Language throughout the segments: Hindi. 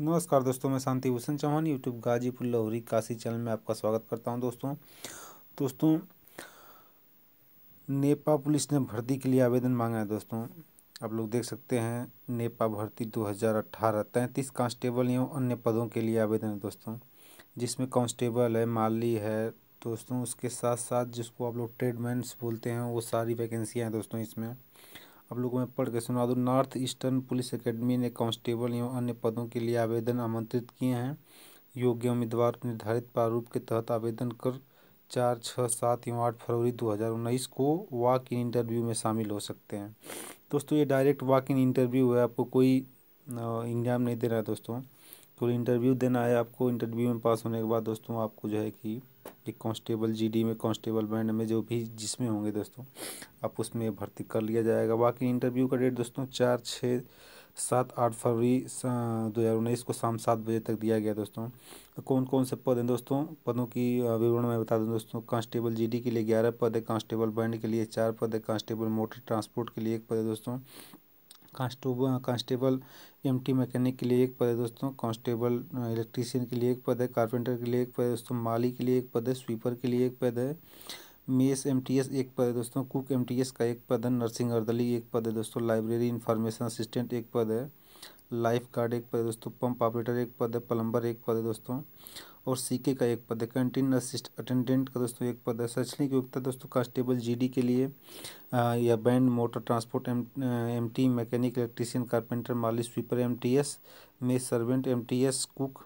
नमस्कार दोस्तों मैं शांति भूषण चौहान यूट्यूब गाजीपुर लहरी काशी चैनल में आपका स्वागत करता हूं दोस्तों दोस्तों नेपा पुलिस ने भर्ती के लिए आवेदन मांगा है दोस्तों आप लोग देख सकते हैं नेपा भर्ती 2018 तैंतीस कांस्टेबल एवं अन्य पदों के लिए आवेदन है दोस्तों जिसमें कांस्टेबल है माली है दोस्तों उसके साथ साथ जिसको आप लोग ट्रेडमैन्स बोलते हैं वो सारी वैकेंसियाँ हैं दोस्तों इसमें आप लोगों में पढ़ के सुना दूँ नॉर्थ ईस्टर्न पुलिस एकेडमी ने कांस्टेबल एवं अन्य पदों के लिए आवेदन आमंत्रित किए हैं योग्य उम्मीदवार निर्धारित प्रारूप के तहत आवेदन कर चार छः सात एवं आठ फरवरी दो हज़ार उन्नीस को वॉक इन इंटरव्यू में शामिल हो सकते हैं दोस्तों ये डायरेक्ट वॉक इन इंटरव्यू है आपको कोई एग्ज़ाम नहीं देना है दोस्तों कोई इंटरव्यू देना है आपको इंटरव्यू में पास होने के बाद दोस्तों आपको जो है कि एक कांस्टेबल जीडी में कांस्टेबल बैंड में जो भी जिसमें होंगे दोस्तों आप उसमें भर्ती कर लिया जाएगा बाकी इंटरव्यू का डेट दोस्तों चार छः सात आठ फरवरी दो हज़ार उन्नीस को शाम सात बजे तक दिया गया दोस्तों कौन कौन से पद हैं दोस्तों पदों की विवरण मैं बता दूं दोस्तों कांस्टेबल जीडी के लिए ग्यारह पद है कांस्टेबल बैंड के लिए चार पद है कांस्टेबल मोटर ट्रांसपोर्ट के लिए एक पद है दोस्तों कांस्टेबल कांस्टेबल एमटी मैकेनिक के लिए एक पद है दोस्तों कांस्टेबल इलेक्ट्रीशियन के लिए एक पद है कारपेंटर के लिए एक पद है दोस्तों माली के लिए एक पद है स्वीपर के लिए एक पद है मेस एम टी एस एक पद है दोस्तों कुक एम टी एस का एक पद है नर्सिंग अर्दली एक पद है दोस्तों लाइब्रेरी इन्फॉर्मेशन असिस्टेंट एक पद है लाइफ गार्ड एक पद है दोस्तों पंप ऑपरेटर एक पद है प्लम्बर एक पद है दोस्तों और सीके का एक पद है कैंटीन असिस्ट अटेंडेंट का दोस्तों एक पद है शैक्षणिक योग्यता दोस्तों कांस्टेबल जीडी के लिए आ, या band motor transport M MT mechanic electrician carpenter माली स्वीपर एमटीएस में सर्वेंट एमटीएस कुक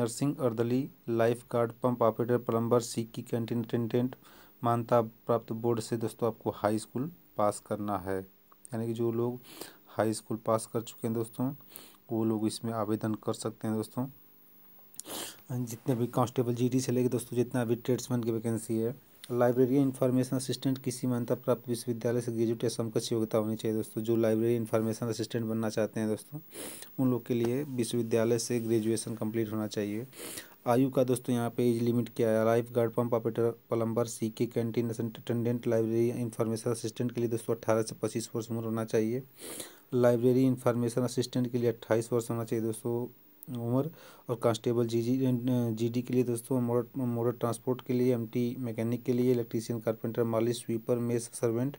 नर्सिंग अर्दली life guard pump operator plumber सीकी कैंटीन अटेंडेंट मान्यता प्राप्त बोर्ड से दोस्तों आपको हाई स्कूल पास करना है यानी कि जो लोग हाई स्कूल पास कर चुके हैं दोस्तों वो लोग इसमें आवेदन कर सकते हैं दोस्तों जितने भी कांस्टेबल जी से लेके दोस्तों जितना भी ट्रेड्समैन की वैकेंसी है लाइब्रेरी इन्फॉर्मेशन असिस्टेंट किसी मान्यता प्राप्त विश्वविद्यालय से ग्रेजुएट या समकक्ष योग्यता होनी चाहिए दोस्तों जो लाइब्रेरी इन्फॉर्मेशन असिस्टेंट बनना चाहते हैं दोस्तों उन लोग के लिए विश्वविद्यालय से ग्रेजुएशन कंप्लीट होना चाहिए आयु का दोस्तों यहाँ पे एज लिमिट क्या है life guard pump operator plumber के canteen attendant library information assistant के लिए दोस्तों अट्ठारह से पच्चीस वर्ष उम्र होना चाहिए लाइब्रेरी इन्फॉर्मेशन असिस्टेंट के लिए अट्ठाईस वर्ष होना चाहिए दोस्तों उम्र और कांस्टेबल जी जी जी डी के लिए दोस्तों मोटर मोटर ट्रांसपोर्ट के लिए एमटी मैकेनिक के लिए इलेक्ट्रीशियन कारपेंटर मालिश स्वीपर मेस सर्वेंट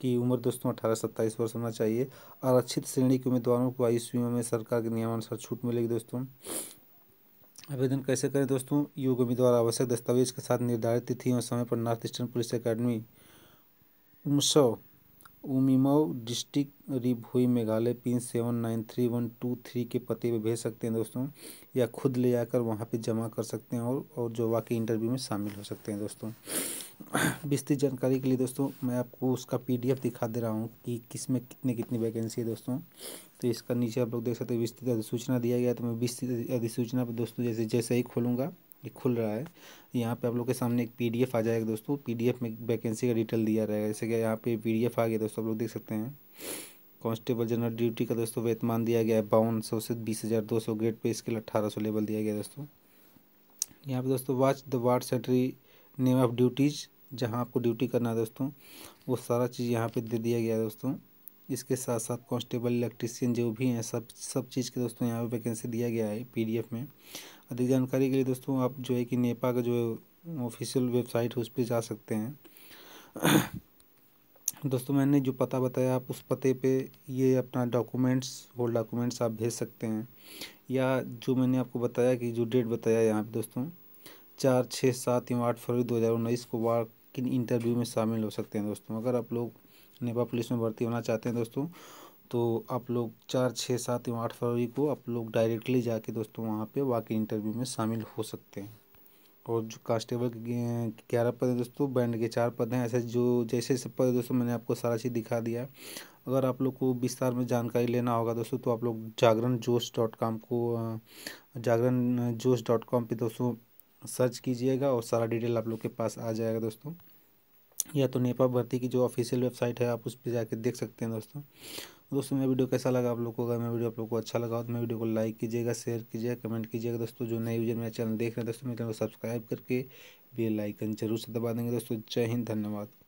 की उम्र दोस्तों अठारह सत्ताईस वर्ष होना चाहिए आरक्षित श्रेणी के उम्मीदवारों को आयु में सरकार के नियमानुसार छूट मिलेगी दोस्तों आवेदन कैसे करें दोस्तों योग उम्मीदवार आवश्यक दस्तावेज के साथ निर्धारित तिथि और समय पर नॉर्थ ईस्टर्न पुलिस अकेडमी उन्नीस सौ Umiam district Ribhoi Meghalaya pin seven nine three one two three के पते पर भेज सकते हैं दोस्तों या खुद ले जाकर वहाँ पे जमा कर सकते हैं और और जो वाकई इंटरव्यू में शामिल हो सकते हैं दोस्तों विस्तृत जानकारी के लिए दोस्तों मैं आपको उसका पीडीएफ दिखा दे रहा हूँ कि किस में कितने कितनी वैकेंसी है दोस्तों तो इसका नीचे आप लोग देख सकते हैं विस्तृत अधिसूचना दिया गया तो मैं विस्तृत अधिसूचना पर दोस्तों जैसे जैसे ही खोलूँगा ये खुल रहा है यहाँ पे आप लोग के सामने एक पीडीएफ आ जाएगा दोस्तों पीडीएफ में वैकेंसी का डिटेल दिया रहेगा जैसे कि यहाँ पे पीडीएफ आ गया दोस्तों आप लोग देख सकते हैं कांस्टेबल जनरल ड्यूटी का दोस्तों वेतमान दिया गया है बावन सौ से बीस हज़ार दो सौ ग्रेड पे स्किल अट्ठारह सौ लेवल दिया गया दोस्तों यहाँ पे दोस्तों watch the ward sentry name of duties जहाँ आपको ड्यूटी करना है दोस्तों वो सारा चीज़ यहाँ पर दे दिया गया है दोस्तों इसके साथ साथ कांस्टेबल इलेक्ट्रीशियन जो भी हैं सब सब चीज़ के दोस्तों यहाँ पे वैकेंसी दिया गया है पीडीएफ में अधिक जानकारी के लिए दोस्तों आप जो है कि नेपा का जो ऑफिशियल वेबसाइट है उस पर जा सकते हैं दोस्तों मैंने जो पता बताया आप उस पते पे ये अपना डॉक्यूमेंट्स वो डॉक्यूमेंट्स आप भेज सकते हैं या जो मैंने आपको बताया कि जो डेट बताया यहाँ पे दोस्तों चार छः सात या आठ फरवरी दो हज़ार उन्नीस को वार्क इंटरव्यू में शामिल हो सकते हैं दोस्तों अगर आप लोग नेपाल पुलिस में भर्ती होना चाहते हैं दोस्तों तो आप लोग चार छः सात एवं आठ फरवरी को आप लोग डायरेक्टली जाके दोस्तों वहाँ पे वाकई इंटरव्यू में शामिल हो सकते हैं और जो कांस्टेबल के ग्यारह पद हैं दोस्तों बैंड के चार पद हैं ऐसे जो जैसे जैसे पद दोस्तों मैंने आपको सारा चीज़ दिखा दिया अगर आप लोग को विस्तार में जानकारी लेना होगा दोस्तों तो आप लोग जागरण जोश डॉट कॉम को जागरण जोश डॉट कॉम पर दोस्तों सर्च कीजिएगा और सारा डिटेल आप लोग के पास आ जाएगा दोस्तों या तो नेपा भर्ती की जो ऑफिशियल वेबसाइट है आप उस पर जाकर देख सकते हैं दोस्तों तो दोस्तों मेरा वीडियो कैसा लगा आप लोगों को अगर मेरा वीडियो आप लोगों को अच्छा लगा हो तो मेरे वीडियो को लाइक कीजिएगा शेयर कीजिएगा कमेंट कीजिएगा दोस्तों जो नए यूजर मेरा चैनल देख रहे हैं दोस्तों मेरे चैनल को सब्सक्राइब करके बेल आइकन जरूर से दबा देंगे दोस्तों जय हिंद धन्यवाद